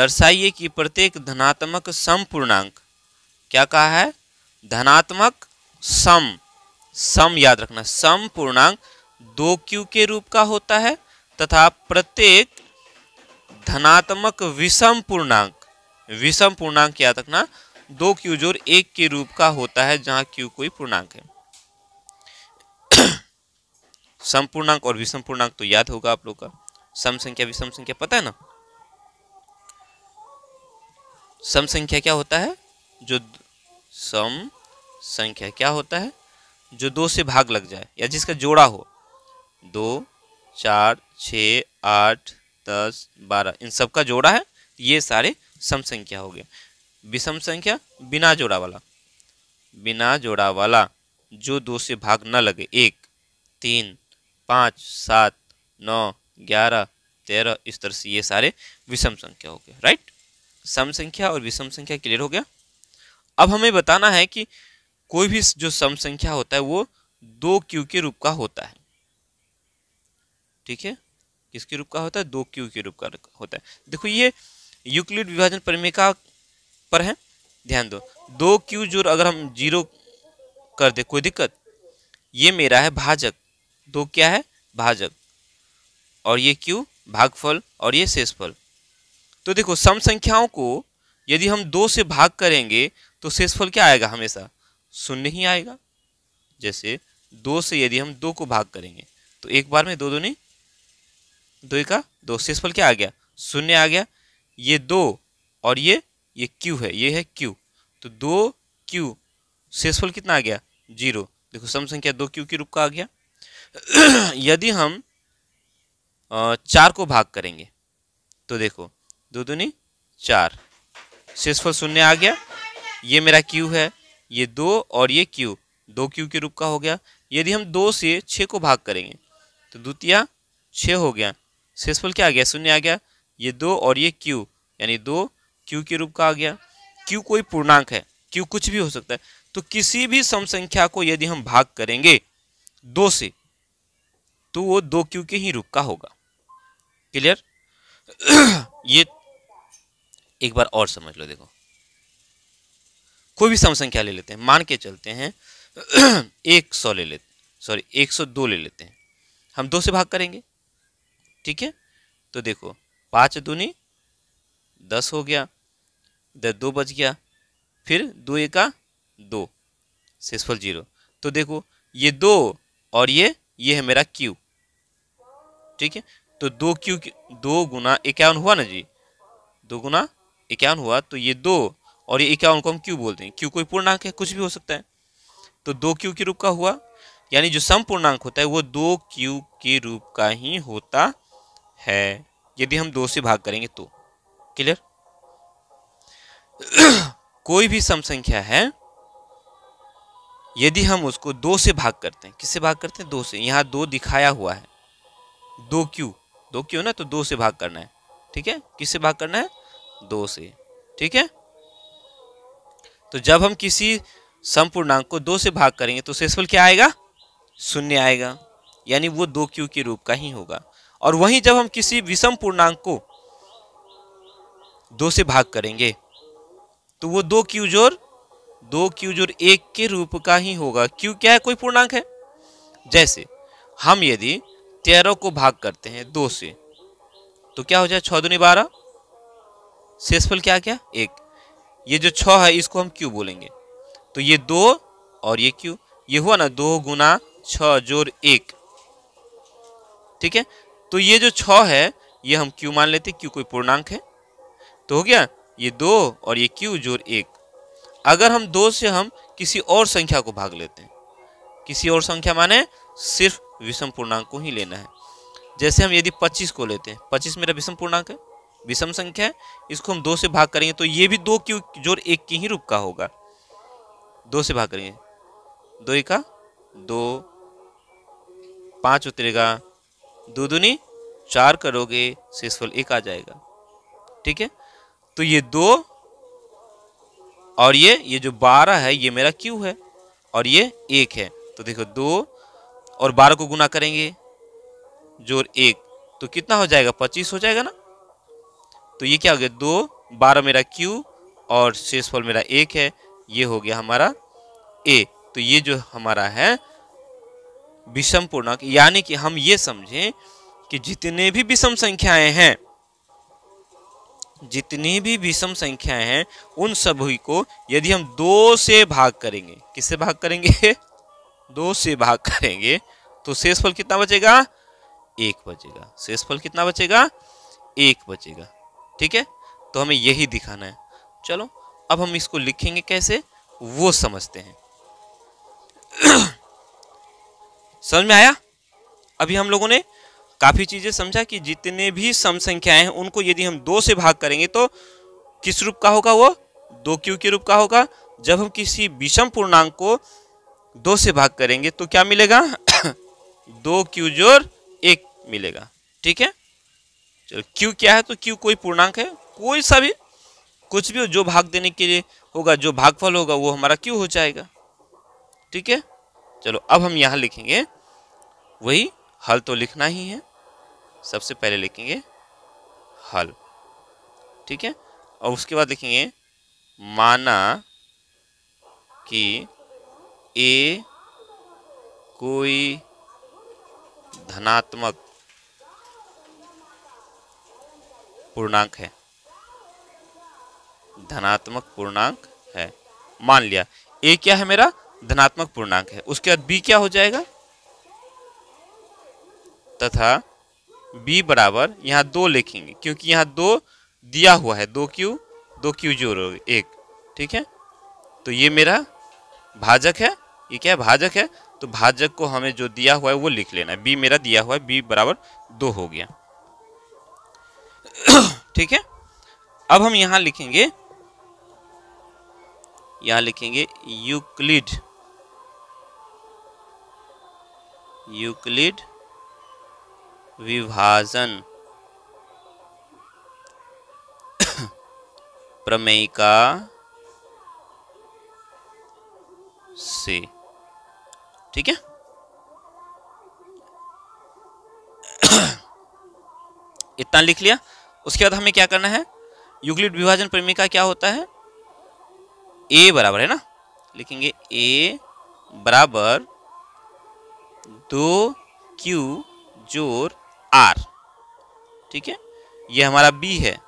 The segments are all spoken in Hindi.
दर्शाइए कि प्रत्येक धनात्मक सम पूर्णांक क्या कहा है धनात्मक सम सम याद रखना सम पूर्णांक दो क्यू के रूप का होता है तथा प्रत्येक धनात्मक विषम पूर्णांक विषम पूर्णांक याद रखना दो क्यू जोर एक के रूप का होता है जहां क्यू कोई पूर्णांक है सम पूर्णांक और विषम पूर्णांक तो याद होगा आप लोग का सम संख्या विषम संख्या पता है ना सम संख्या क्या होता है जो सम संख्या क्या होता है जो दो से भाग लग जाए या जिसका जोड़ा हो दो चार छ आठ दस बारह इन सब का जोड़ा है ये सारे सम संख्या हो गए विषम संख्या बिना जोड़ा वाला बिना जोड़ा वाला जो दो से भाग न लगे एक तीन पाँच सात नौ ग्यारह तेरह इस तरह से ये सारे विषम संख्या हो गए राइट सम संख्या और विषम संख्या क्लियर हो गया अब हमें बताना है कि कोई भी जो सम संख्या होता है वो दो क्यू के रूप का होता है ठीक है किसके रूप का होता है दो क्यू के रूप का होता है देखो ये यूक्लिड विभाजन प्रमेय का पर है ध्यान दो दो क्यू जो अगर हम जीरो कर दे कोई दिक्कत ये मेरा है भाजक दो क्या है भाजक और ये क्यू भागफल और ये शेषफल तो देखो सम संख्याओं को यदि हम दो से भाग करेंगे तो शेषफल क्या आएगा हमेशा शून्य ही आएगा जैसे दो से यदि हम दो को भाग करेंगे तो एक बार में दो दो नहीं दो का दो शेषफल क्या आ गया शून्य आ गया ये दो और ये ये क्यू है ये है क्यू तो दो क्यू शेषफल कितना आ गया जीरो देखो सम संख्या दो क्यू के रूप का आ गया यदि हम चार को भाग करेंगे तो देखो दो दूनी चार शेषफल शून्य आ गया ये मेरा क्यू है ये दो और ये क्यू दो क्यू के रूप का हो गया यदि हम दो से छः को भाग करेंगे तो द्वितीय छः हो गया शेषफल क्या आ गया शून्य आ गया ये दो और ये क्यू यानी दो क्यू के रूप का आ गया क्यू कोई पूर्णांक है क्यू कुछ भी हो सकता है तो किसी भी सम संख्या को यदि हम भाग करेंगे दो से तो वो दो क्यू के ही रूप का होगा क्लियर ये एक बार और समझ लो देखो कोई भी सम संख्या ले लेते हैं मान के चलते हैं एक सौ ले लेते सॉरी एक सौ दो ले लेते हैं हम दो से भाग करेंगे ठीक है तो देखो पाँच दूनी दस हो गया दस दो बच गया फिर दो एका दो शेषफल जीरो तो देखो ये दो और ये ये है मेरा क्यू ठीक है तो दो क्यू दो गुना इक्यावन हुआ ना जी दो गुना इक्यावन हुआ तो ये दो और ये इक्यावन को हम क्यू बोलते हैं क्यू कोई पूर्णांक है कुछ भी हो सकता है तो दो क्यू के रूप का हुआ यानी जो सम पूर्णांक होता है वो दो क्यू के रूप का ही होता है यदि हम दो से भाग करेंगे तो क्लियर कोई भी सम संख्या है यदि हम उसको दो से भाग करते हैं किससे भाग करते हैं दो से यहाँ दो दिखाया हुआ है दो क्यू दो क्यू ना तो दो से भाग करना है ठीक है किससे भाग करना है दो से ठीक है तो जब हम किसी संपूर्णांक को दो से भाग करेंगे तो शेषफल क्या आएगा शून्य आएगा यानी वो दो क्यू के रूप का ही होगा और वहीं जब हम किसी विषम पूर्णांक को दो से भाग करेंगे तो वो दो क्यू जोर दो क्यू जोर एक के रूप का ही होगा क्यू क्या है कोई पूर्णांक है जैसे हम यदि तेरह को भाग करते हैं दो से तो क्या हो जाए छः दुनी बारह शेषफल क्या क्या एक ये जो छ है इसको हम क्यू बोलेंगे तो ये दो और ये क्यू ये हुआ ना दो गुना छ जोर एक ठीक है तो ये जो छ है ये हम क्यू मान लेते क्यू कोई पूर्णांक है तो हो गया ये दो और ये क्यू जोर एक अगर हम दो से हम किसी और संख्या को भाग लेते हैं किसी और संख्या माने सिर्फ विषम पूर्णांक को ही लेना है जैसे हम यदि 25 को लेते हैं 25 मेरा विषम पूर्णांक है विषम संख्या है इसको हम दो से भाग करेंगे तो ये भी दो क्यू जोर एक के ही रूप का होगा दो से भाग करेंगे दो एक दो पाँच उतरेगा दो दुनी चार करोगे शेषफल एक आ जाएगा ठीक है तो ये दो और ये ये जो बारह है ये मेरा क्यू है और ये एक है तो देखो दो और बारह को गुना करेंगे जोर एक तो कितना हो जाएगा पच्चीस हो जाएगा ना तो ये क्या हो गया दो बारह मेरा क्यू और शेषफल मेरा एक है ये हो गया हमारा ए तो ये जो हमारा है विषम पूर्णांक यानी कि हम ये समझें कि जितने भी विषम संख्याएं हैं जितनी भी विषम संख्याएं हैं उन सभी को यदि हम दो से भाग करेंगे किससे भाग करेंगे दो से भाग करेंगे तो शेषफल कितना बचेगा एक बचेगा शेषफल कितना बचेगा एक बचेगा ठीक है तो हमें यही दिखाना है चलो अब हम इसको लिखेंगे कैसे वो समझते हैं समझ में आया अभी हम लोगों ने काफ़ी चीज़ें समझा कि जितने भी सम संख्याएं हैं उनको यदि हम दो से भाग करेंगे तो किस रूप का होगा वो दो क्यू के रूप का होगा जब हम किसी विषम पूर्णांक को दो से भाग करेंगे तो क्या मिलेगा दो क्यू जोर एक मिलेगा ठीक है चलो क्यू क्या है तो क्यू कोई पूर्णांक है कोई सा भी कुछ भी हो जो भाग देने के लिए होगा जो भागफल होगा वो हमारा क्यू हो जाएगा ठीक है चलो अब हम यहाँ लिखेंगे वही हल तो लिखना ही है सबसे पहले लिखेंगे हल ठीक है और उसके बाद लिखेंगे माना कि ए कोई धनात्मक पूर्णांक है धनात्मक पूर्णांक है मान लिया ए क्या है मेरा धनात्मक पूर्णांक है उसके बाद बी क्या हो जाएगा तथा बी बराबर यहाँ दो लिखेंगे क्योंकि यहाँ दो दिया हुआ है दो क्यू दो क्यू जो एक ठीक है तो ये मेरा भाजक है ये क्या है भाजक है तो भाजक को हमें जो दिया हुआ है वो लिख लेना है बी मेरा दिया हुआ है बी बराबर दो हो गया ठीक है अब हम यहां लिखेंगे यहां लिखेंगे यूक्लिड यूक्लिड विभाजन प्रमेयिका से ठीक है इतना लिख लिया उसके बाद हमें क्या करना है युगलिट विभाजन प्रेमिका क्या होता है ए बराबर है ना लिखेंगे ए बराबर दो क्यू जोर आर ठीक है ये हमारा बी है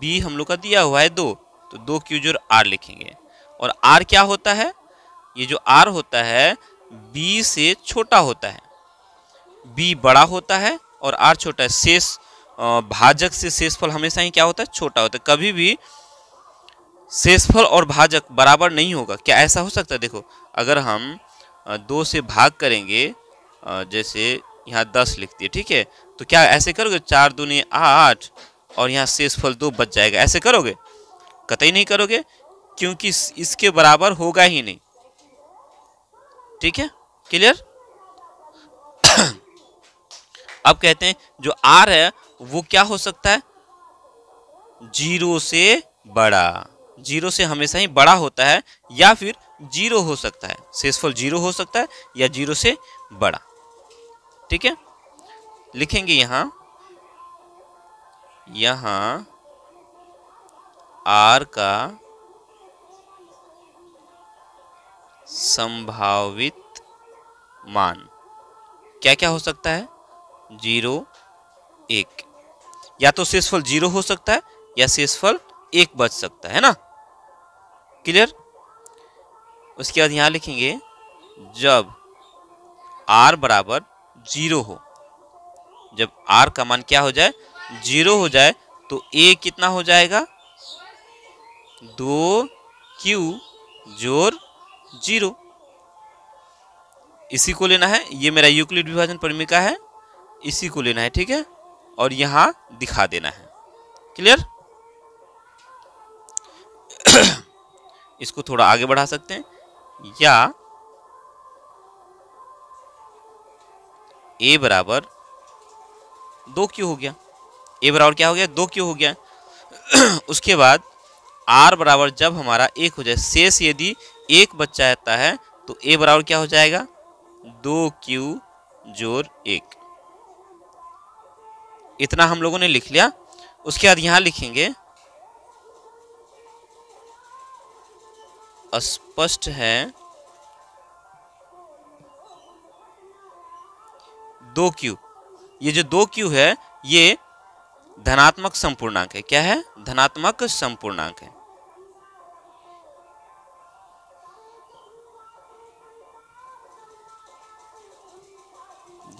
बी हम लोग का दिया हुआ है दो तो दो क्यू जोर आर लिखेंगे और आर क्या होता है ये जो आर होता है बी से छोटा होता है बी बड़ा होता है और आर छोटा है शेष भाजक से शेषफल हमेशा ही क्या होता है छोटा होता है कभी भी शेषफल और भाजक बराबर नहीं होगा क्या ऐसा हो सकता है देखो अगर हम दो से भाग करेंगे जैसे यहाँ दस लिखती है ठीक है तो क्या ऐसे करोगे चार दूनी आठ और यहाँ शेषफल दो बच जाएगा ऐसे करोगे कतई नहीं करोगे क्योंकि इसके बराबर होगा ही नहीं ठीक है क्लियर अब कहते हैं जो आर है वो क्या हो सकता है जीरो से बड़ा जीरो से हमेशा ही बड़ा होता है या फिर जीरो हो सकता है शेषफल जीरो हो सकता है या जीरो से बड़ा ठीक है लिखेंगे यहां यहां आर का संभावित मान क्या क्या हो सकता है जीरो एक या तो शेषफल जीरो हो सकता है या शेषफल एक बच सकता है ना क्लियर उसके बाद यहां लिखेंगे जब आर बराबर जीरो हो जब आर का मान क्या हो जाए जीरो हो जाए तो ए कितना हो जाएगा दो क्यू जोर जीरो इसी को लेना है ये मेरा यूक्लिड विभाजन परमिका है इसी को लेना है ठीक है और यहाँ दिखा देना है क्लियर इसको थोड़ा आगे बढ़ा सकते हैं या ए बराबर दो क्यों हो गया ए बराबर क्या हो गया दो क्यों हो गया उसके बाद आर बराबर जब हमारा एक हो जाए शेष यदि एक बच्चा रहता है तो ए बराबर क्या हो जाएगा दो क्यू जोर एक इतना हम लोगों ने लिख लिया उसके बाद यहाँ लिखेंगे स्पष्ट है दो क्यू ये जो दो क्यू है ये धनात्मक संपूर्णांक है क्या है धनात्मक संपूर्णांक है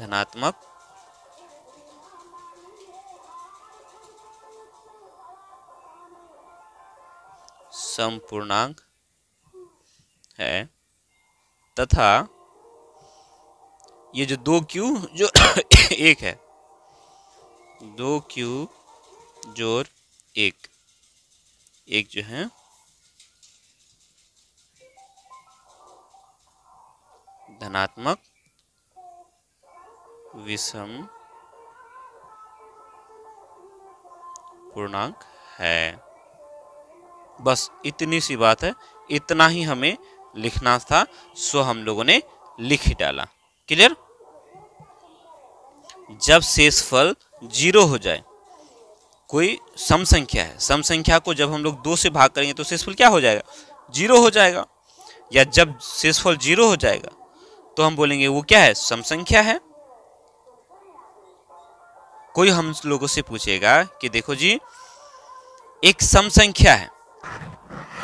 धनात्मक सम पूर्णांक है तथा ये जो दो क्यू जो एक है दो क्यू जोर एक एक जो है धनात्मक विषम पूर्णांक है बस इतनी सी बात है इतना ही हमें लिखना था सो हम लोगों ने लिख ही डाला क्लियर जब शेषफल जीरो हो जाए कोई सम संख्या है सम संख्या को जब हम लोग दो से भाग करेंगे तो शेषफल क्या हो जाएगा जीरो हो जाएगा या जब शेषफल जीरो हो जाएगा तो हम बोलेंगे वो क्या है सम संख्या है कोई हम लोगों से पूछेगा कि देखो जी एक सम संख्या है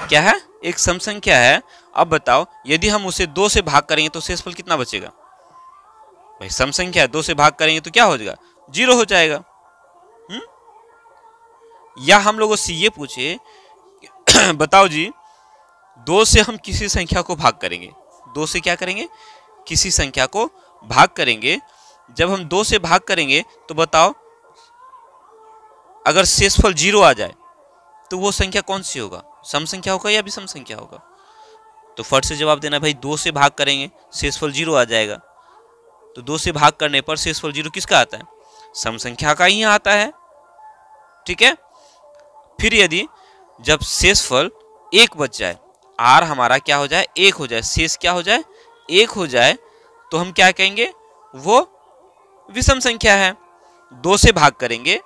क्या है एक सम संख्या है अब बताओ यदि हम उसे दो से भाग करेंगे तो शेषफल कितना बचेगा भाई सम संख्या है दो से भाग करेंगे तो क्या हो जाएगा जीरो हो जाएगा हुँ? हम्म? या हम लोगों से ये पूछे बताओ जी दो से हम किसी संख्या को भाग करेंगे दो से क्या करेंगे किसी संख्या को भाग करेंगे जब हम दो से भाग करेंगे तो बताओ अगर शेषफल जीरो आ जाए तो वो संख्या कौन सी होगा सम संख्या होगा या विषम संख्या होगा तो फट से जवाब देना भाई दो से भाग करेंगे शेषफल जीरो आ जाएगा तो दो से भाग करने पर शेषफल जीरो किसका आता है सम संख्या का ही आता है ठीक है फिर यदि जब शेषफल एक बच जाए आर हमारा क्या हो जाए एक हो जाए शेष क्या हो जाए एक हो जाए तो हम क्या कहेंगे वो विषम संख्या है दो से भाग करेंगे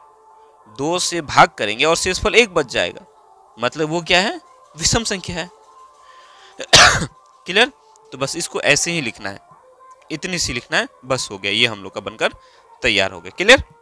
दो से भाग करेंगे और शेषफल एक बच जाएगा मतलब वो क्या है विषम संख्या है क्लियर तो बस इसको ऐसे ही लिखना है इतनी सी लिखना है बस हो गया ये हम लोग का बनकर तैयार हो गया क्लियर